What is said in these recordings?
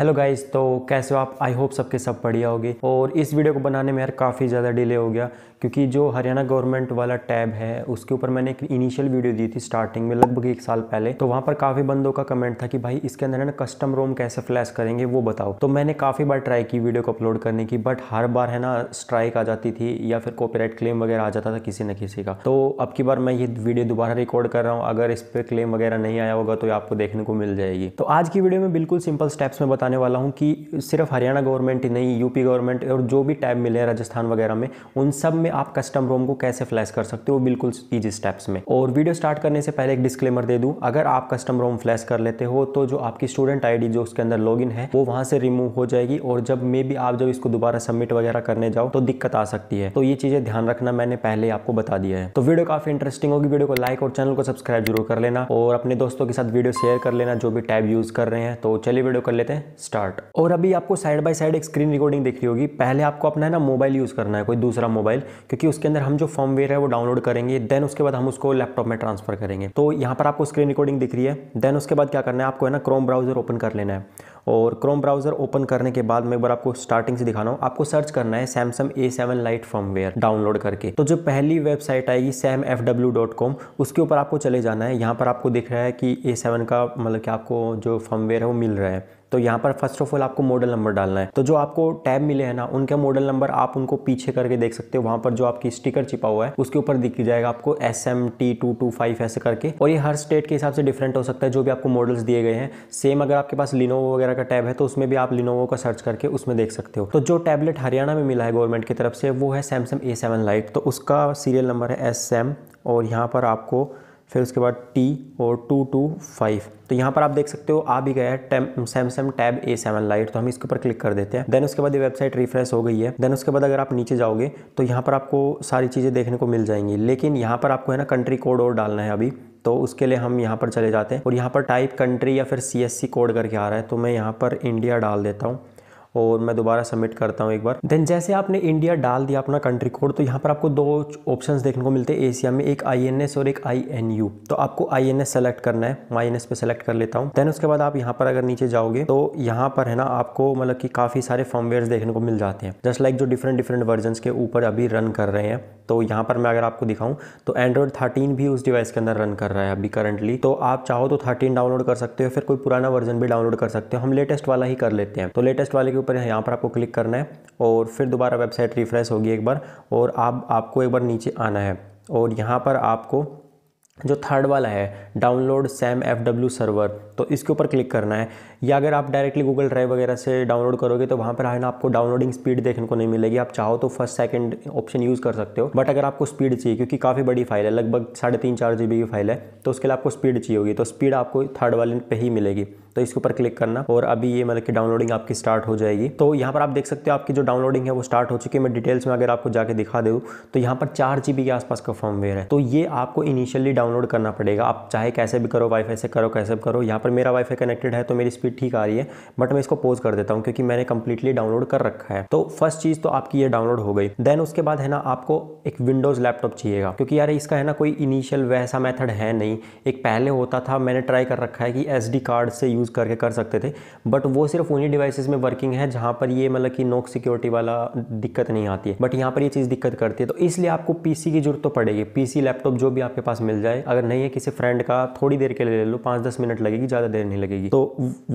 hello guys तो कैसे हो आप आई होप सबके सब बढ़िया होगी और इस वीडियो को बनाने में यार काफ़ी ज़्यादा डिले हो गया क्योंकि जो हरियाणा गवर्नमेंट वाला टैब है उसके ऊपर मैंने एक इनिशियल वीडियो दी थी स्टार्टिंग में लगभग एक साल पहले तो वहाँ पर काफ़ी बंदों का कमेंट था कि भाई इसके अंदर है ना कस्टम रोम कैसे फ्लैश करेंगे वो बताओ तो मैंने काफ़ी बार ट्राई की वीडियो को अपलोड करने की बट हर बार है ना स्ट्राइक आ जाती थी या फिर कॉपीराइट क्लेम वगैरह आ जाता था किसी न किसी का तो अब की बार मैं ये वीडियो दोबारा रिकॉर्ड कर रहा हूँ अगर इस पर क्लेम वगैरह नहीं आया होगा तो आपको देखने को मिल जाएगी तो आज की वीडियो में बिल्कुल सिंपल स्टेप्स में बताने वाला हूँ कि सिर्फ हरियाणा गवर्नमेंट ही नहीं यूपी गवर्नमेंट और जो भी टैब मिले राजस्थान वगैरह में उन सब में में आप कस्टम रोम को कैसे फ्लैश कर सकते हो बिल्कुल इजी स्टेप्स में और वीडियो स्टार्ट करने से पहले एक डिस्क्लेमर दे दूं अगर आप कस्टम रोम फ्लैश कर लेते हो तो जो आपकी स्टूडेंट आईडी जो उसके अंदर लॉगिन है वो वहां से रिमूव हो जाएगी और जब मे भी आप जब इसको दोबारा सबमिट वगैरह करने जाओ तो दिक्कत आ सकती है तो ये चीजें ध्यान रखना मैंने पहले आपको बता दिया है तो वीडियो काफी इंटरेस्टिंग होगी वीडियो को लाइक और चैनल को सब्सक्राइब जरूर कर लेना और अपने दोस्तों के साथ वीडियो शेयर कर लेना जो भी टैब यूज कर रहे हैं तो चलिए वीडियो कर लेते हैं स्टार्ट और अभी आपको साइड बाय साइड एक स्क्रीन रिकॉर्डिंग देख रही होगी पहले आपको अपना है ना मोबाइल यूज करना है कोई दूसरा मोबाइल क्योंकि उसके अंदर हम जो फॉर्मवेयर है वो डाउनलोड करेंगे देन उसके बाद हम उसको लैपटॉप में ट्रांसफर करेंगे तो यहाँ पर आपको स्क्रीन रिकॉर्डिंग दिख रही है देन उसके बाद क्या करना है आपको है ना क्रोम ब्राउज़र ओपन कर लेना है और क्रोम ब्राउज़र ओपन करने के बाद मैं एक बार आपको स्टार्टिंग से दिखाना हूँ आपको सर्च करना है Samsung A seven lite firmware download करके तो जो पहली वेबसाइट आएगी Sam F W dot com उसके ऊपर आपको चले जाना है यहाँ पर आपको दिख रहा है कि ए सेवन का मतलब कि आपको जो फॉर्मवेयर है वो मिल रहा है तो यहाँ पर फर्स्ट ऑफ ऑल आपको मॉडल नंबर डालना है तो जो आपको टैब मिले हैं ना उनका मॉडल नंबर आप उनको पीछे करके देख सकते हो वहाँ पर जो आपकी स्टिकर छिपा हुआ है उसके ऊपर दिख जाएगा आपको S M T two two five ऐसे करके और ये हर स्टेट के हिसाब से डिफरेंट हो सकता है जो भी आपको मॉडल्स दिए गए हैं सेम अगर आपके पास लिनोवो वगैरह का टैब है तो उसमें भी आप लिनोवो का सर्च करके उसमें देख सकते हो तो जो टैबलेट हरियाणा में मिला है गवर्नमेंट की तरफ से वो है सैमसंग ए सेवन लाइट तो उसका सीरियल नंबर है एस और यहाँ पर आपको फिर उसके बाद टी और टू टू फाइव तो यहाँ पर आप देख सकते हो आ भी गया है Samsung tab A seven lite तो हम इसके ऊपर क्लिक कर देते हैं देन उसके बाद ये वेबसाइट रिफ्रेश हो गई है देन उसके बाद अगर आप नीचे जाओगे तो यहाँ पर आपको सारी चीज़ें देखने को मिल जाएंगी लेकिन यहाँ पर आपको है ना कंट्री कोड और डालना है अभी तो उसके लिए हम यहाँ पर चले जाते हैं और यहाँ पर टाइप कंट्री या फिर सी कोड करके आ रहा है तो मैं यहाँ पर इंडिया डाल देता हूँ और मैं दोबारा सबमिट करता हूँ एक बार देन जैसे आपने इंडिया डाल दिया अपना कंट्री कोड तो यहाँ पर आपको दो ऑप्शंस देखने को मिलते हैं एशिया में एक आई और एक आई तो आपको आई एन सेलेक्ट करना है आई एन पे सेलेक्ट कर लेता हूँ देन उसके बाद आप यहाँ पर अगर नीचे जाओगे तो यहाँ पर है ना आपको मतलब की काफ़ी सारे फॉर्मवेयर देखने को मिल जाते हैं जस्ट लाइक जो डिफरेंट डिफरेंट वर्जन के ऊपर अभी रन कर रहे हैं तो यहाँ पर मैं अगर आपको दिखाऊँ तो एंड्रॉयड थर्टीन भी उस डिवाइस के अंदर रन कर रहा है अभी करंटली तो आप चाहो तो थर्टीन डाउनलोड कर सकते हो फिर कोई पुराना वर्जन भी डाउनलोड कर सकते हो हम लेटेस्ट वाला ही कर लेते हैं तो लेटेस्ट वाले के ऊपर यहाँ पर आपको क्लिक करना है और फिर दोबारा वेबसाइट रिफ्रेश होगी एक बार और आप आपको एक बार नीचे आना है और यहाँ पर आपको जो थर्ड वाला है download Sam F W server तो इसके ऊपर क्लिक करना है या अगर आप डायरेक्टली गूगल ड्राइव वगैरह से डाउनलोड करोगे तो वहाँ पर है ना आपको डाउनलोडिंग स्पीड देखने को नहीं मिलेगी आप चाहो तो फर्स्ट सेकंड ऑप्शन यूज़ कर सकते हो बट अगर आपको स्पीड चाहिए क्योंकि काफ़ी बड़ी फाइल है लगभग साढ़े तीन चार जी बी की फाइल है तो उसके लिए आपको स्पीड चाहिए होगी तो स्पीड आपको थर्ड वाले पर ही मिलेगी तो इसके ऊपर क्लिक करना और अभी ये मतलब कि डाउनलोडिंग आपकी स्टार्ट हो जाएगी तो यहाँ पर आप देख सकते हो आपकी जो डाउनलोडिंग है वो स्टार्ट हो चुकी है मैं डिटेल्स में अगर आपको जाके दिखा दूँ तो यहाँ पर चार जी के आसपास का फॉर्मवेयर है तो ये आपको इनिशियली डाउनलोड करना पड़ेगा आप चाहे कैसे भी करो वाईफाई से करो कैसे भी करो यहाँ पर मेरा वाईफाई कनेक्टेड है तो मेरी स्पीड ठीक आ रही है बट मैं इसको पोज कर देता हूँ क्योंकि मैंने कंप्लीटली डाउनलोड कर रखा है तो फर्स्ट चीज़ तो आपकी ये डाउनलोड हो गई देन उसके बाद है ना आपको एक विंडोज़ लैपटॉप चाहिएगा क्योंकि यार इसका है ना कोई इनिशियल वैसा मैथड है नहीं एक पहले होता था मैंने ट्राई कर रखा है कि एस कार्ड से यूज़ यूज़ करके कर सकते थे बट वो सिर्फ उन्हीं डिवाइसेस में वर्किंग है जहाँ पर ये मतलब कि नोक सिक्योरिटी वाला दिक्कत नहीं आती है बट यहाँ पर ये चीज़ दिक्कत करती है तो इसलिए आपको पीसी की जरूरत तो पड़ेगी पीसी लैपटॉप जो भी आपके पास मिल जाए अगर नहीं है किसी फ्रेंड का थोड़ी देर के लिए ले लो पाँच दस मिनट लगेगी ज़्यादा देर नहीं लगेगी तो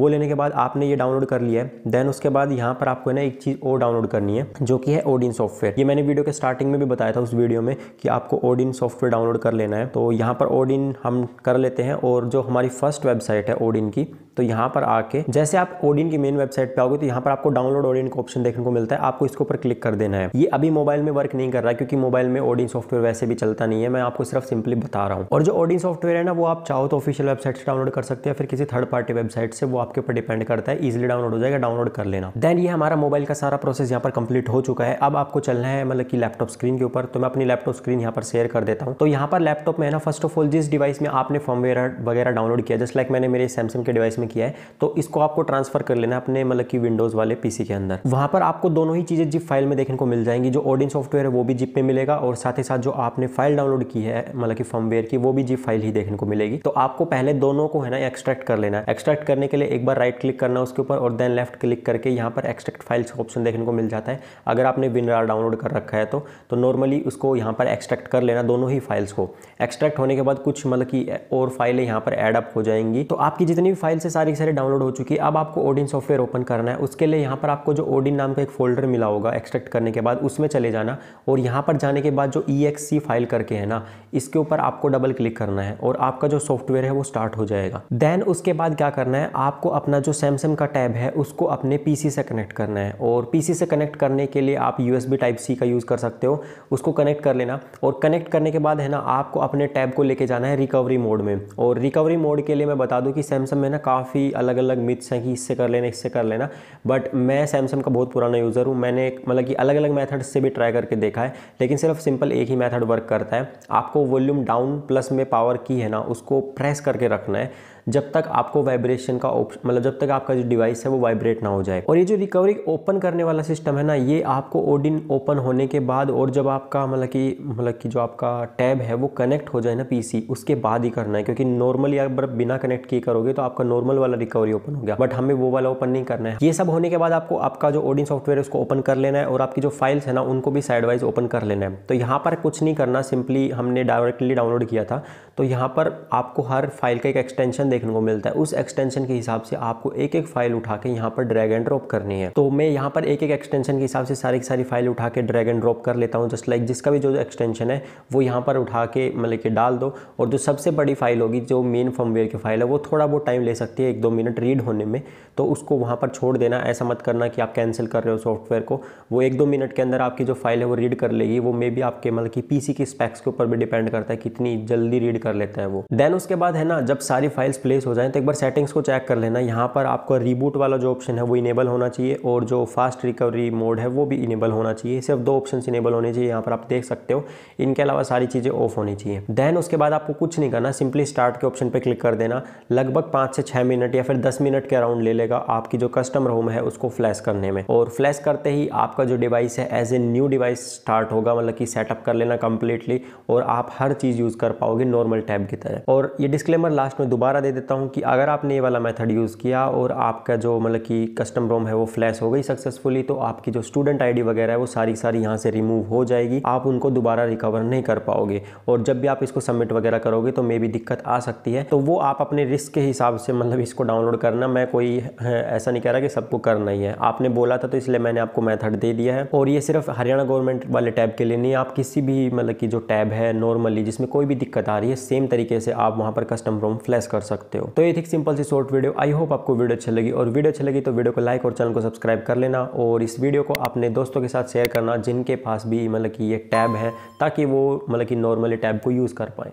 वो लेने के बाद आपने ये डाउनलोड कर लिया है देन उसके बाद यहाँ पर आपको ना एक चीज़ और डाउनलोड करनी है जो कि है ओडिन सॉफ्टवेयर ये मैंने वीडियो के स्टार्टिंग में भी बताया था उस वीडियो में कि आपको ओडिन सॉफ्टवेयर डाउनलोड कर लेना है तो यहाँ पर ओडिन हम कर लेते हैं और जो हमारी फर्स्ट वेबसाइट है ओडिन की तो तो यहाँ पर आके जैसे आप ओडिन की मेन वेबसाइट पे आओगे तो यहाँ पर आपको डाउनलोड ओडिन का ऑप्शन देखने को मिलता है आपको इसके ऊपर क्लिक कर देना है ये अभी मोबाइल में वर्क नहीं कर रहा क्योंकि मोबाइल में ओडिन सॉफ्टवेयर वैसे भी चलता नहीं है मैं आपको सिर्फ सिंपली बता रहा हूँ और जो ओडिन सॉफ्टवेयर है ना वो आप चाहो तो ऑफिशियल वेबसाइट से डाउनलोड कर सकते हैं फिर किसी थर्ड पार्टी वेबसाइट से वो आपके ऊपर डिपेंड करता है इजिली डाउनलोड हो जाएगा डाउनलोड कर लेना देन ये हमारा मोबाइल का सारा प्रोसेस यहाँ पर कंप्लीट हो चुका है अब आपको चलना है मतलब कि लैपटॉप स्क्रीन के ऊपर तो मैं अपनी लैपटॉप स्क्रीन यहाँ पर शेयर कर देता हूँ तो यहाँ पर लैपटॉप में ना फर्स्ट ऑफ ऑल जिस डिवाइस में आपने फॉर्मवेयर वगैरह डाउनलोड किया जस्ट लाइक मैंने मेरे सैमसंग के डिवाइस में किया है तो इसको आपको ट्रांसफर कर लेना अपने मतलब कि विंडोज़ वाले पीसी के अंदर वहां पर आपको दोनों ही चीज़ें जिप फाइल में देखने को मिल जाएंगी जो ऑडियन सॉफ्टवेयर है वो भी जिप में मिलेगा और साथ ही साथ जो आपने फाइल डाउनलोड की है मतलब की फॉर्मवेयर की वो भी जिप फाइल ही देखने को मिलेगी तो आपको पहले दोनों को है ना एक्सट्रैक्ट कर लेना एक्सट्रैक्ट करने के लिए एक बार राइट क्लिक करना उसके ऊपर और देन लेफ्ट क्लिक करके यहाँ पर एक्सट्रैक्ट फाइल्स ऑप्शन देखने को मिल जाता है अगर आपने विनरार डाउनलोड कर रखा है तो तो नॉर्मली उसको यहाँ पर एक्सट्रैक्ट कर लेना दोनों ही फाइल्स को एक्सट्रैक्ट होने के बाद कुछ मतलब कि और फाइलें यहाँ पर एडअप हो जाएंगी तो आपकी जितनी भी फाइल्स सारी सारी डाउनलोड हो चुकी है अब आपको ओडिन सॉफ्टवेयर ओपन करना है उसके लिए यहाँ पर आपको जो ओडिन नाम का एक फोल्डर मिला होगा एक्सट्रैक्ट करने के बाद उसमें चले जाना और यहाँ पर जाने के बाद जो ई फाइल करके है ना इसके ऊपर आपको डबल क्लिक करना है और आपका जो सॉफ्टवेयर है वो स्टार्ट हो जाएगा देन उसके बाद क्या करना है आपको अपना जो सैमसंग का टैब है उसको अपने पी से कनेक्ट करना है और पी से कनेक्ट करने के लिए आप यू टाइप सी का यूज़ कर सकते हो उसको कनेक्ट कर लेना और कनेक्ट करने के बाद है ना आपको अपने टैब को लेके जाना है रिकवरी मोड में और रिकवरी मोड के लिए मैं बता दूँ कि सैमसंग में ना काफ़ी अलग अलग मिथ्स हैं कि इससे कर लेना इससे कर लेना बट मैं सैमसंग का बहुत पुराना यूज़र हूँ मैंने मतलब कि अलग अलग मैथड से भी ट्राई करके देखा है लेकिन सिर्फ सिंपल एक ही मैथड वर्क करता है आपको वॉल्यूम डाउन प्लस में पावर की है ना उसको प्रेस करके रखना है जब तक आपको वाइब्रेशन का ऑप्शन मतलब जब तक आपका जो डिवाइस है वो वाइब्रेट ना हो जाए और ये जो रिकवरी ओपन करने वाला सिस्टम है ना ये आपको ओडिन ओपन होने के बाद और जब आपका मतलब कि मतलब कि जो आपका टैब है वो कनेक्ट हो जाए ना पी उसके बाद ही करना है क्योंकि नॉर्मली अगर बिना कनेक्ट किए करोगे तो आपका नॉर्मल वाला रिकवरी ओपन हो गया बट हमें वो वाला ओपन नहीं करना है ये सब होने के बाद आपको आपका जो ओडिन सॉफ्टवेयर है उसको ओपन कर लेना है और आपकी जो फाइल्स है ना उनको भी साइड वाइज ओपन कर लेना है तो यहाँ पर कुछ नहीं करना सिंपली हमने डायरेक्टली डाउनलोड किया था तो यहाँ पर आपको हर फाइल का एक एक्सटेंशन देखने को मिलता है उस एक्सटेंशन के हिसाब से आपको एक एक फाइल उठा के यहाँ पर ड्रैग एंड ड्रॉप करनी है तो मैं यहाँ पर एक एक एक्सटेंशन के हिसाब से सारी की सारी फाइल उठा के ड्रैग एंड ड्रॉप कर लेता हूँ जस्ट लाइक जिसका भी जो एक्सटेंशन है वो यहाँ पर उठा के मतलब कि डाल दो और जो सबसे बड़ी फाइल होगी जो मेन फॉर्मवेयर की फाइल है वो थोड़ा बहुत टाइम ले सकती है एक दो मिनट रीड होने में तो उसको वहाँ पर छोड़ देना ऐसा मत करना कि आप कैंसिल कर रहे हो सॉफ्टवेयर को वो एक दो मिनट के अंदर आपकी जो फाइल है वो रीड कर लेगी वो मे भी आपके मतलब कि पीसी के स्पेक्स के ऊपर भी डिपेंड करता है कितनी जल्दी रीड कर लेता है वो देन उसके बाद है ना जब सारी फाइल्स प्लेस हो जाएँ तो एक बार सेटिंग्स को चेक कर लेना यहाँ पर आपका रीबूट वाला जो ऑप्शन है वो इनेबल होना चाहिए और जो फास्ट रिकवरी मोड है वो भी इनेबल होना चाहिए सिर्फ दो ऑप्शन इनेबल होने चाहिए यहाँ पर आप देख सकते हो इनके अलावा सारी चीज़ें ऑफ होनी चाहिए देन उसके बाद आपको कुछ नहीं करना सिंपली स्टार्ट के ऑप्शन पर क्लिक कर देना लगभग पाँच से छः मिनट या फिर दस मिनट के अराउंड ले लेगा आपकी जो कस्टमर होम है उसको फ्लैश करने में और फ्लैश करते ही आपका जो डिवाइस है as a new device start होगा मतलब कि सेटअप कर लेना कंप्लीटली और आप हर चीज़ यूज़ कर पाओगे नॉर्मल टैब की तरह और ये डिस्क्लेमर लास्ट में दोबारा दे दे देता हूँ कि अगर आपने ये वाला मेथड यूज़ किया और आपका जो मतलब कि कस्टम रोम है वो फ्लैश हो गई सक्सेसफुली तो आपकी जो स्टूडेंट आईडी वगैरह है वो सारी सारी यहाँ से रिमूव हो जाएगी आप उनको दोबारा रिकवर नहीं कर पाओगे और जब भी आप इसको सबमिट वगैरह करोगे तो मे भी दिक्कत आ सकती है तो वो आप अपने रिस्क के हिसाब से मतलब इसको डाउनलोड करना मैं कोई हाँ, ऐसा नहीं कह रहा कि सबको करना ही है आपने बोला था तो इसलिए मैंने आपको मैथड दे दिया है और ये सिर्फ हरियाणा गवर्नमेंट वाले टैब के लिए नहीं आप किसी भी मतलब कि जो टैब है नॉर्मली जिसमें कोई भी दिक्कत आ रही है सेम तरीके से आप वहाँ पर कस्टम रोम फ्लैश कर सकते सकते हो तो ये थी सिंपल सी शॉर्ट वीडियो आई होप आपको वीडियो अच्छी लगी और वीडियो अच्छी लगी तो वीडियो को लाइक और चैनल को सब्सक्राइब कर लेना और इस वीडियो को अपने दोस्तों के साथ शेयर करना जिनके पास भी मतलब कि ये टैब है ताकि वो मतलब कि नॉर्मली टैब को यूज़ कर पाएँ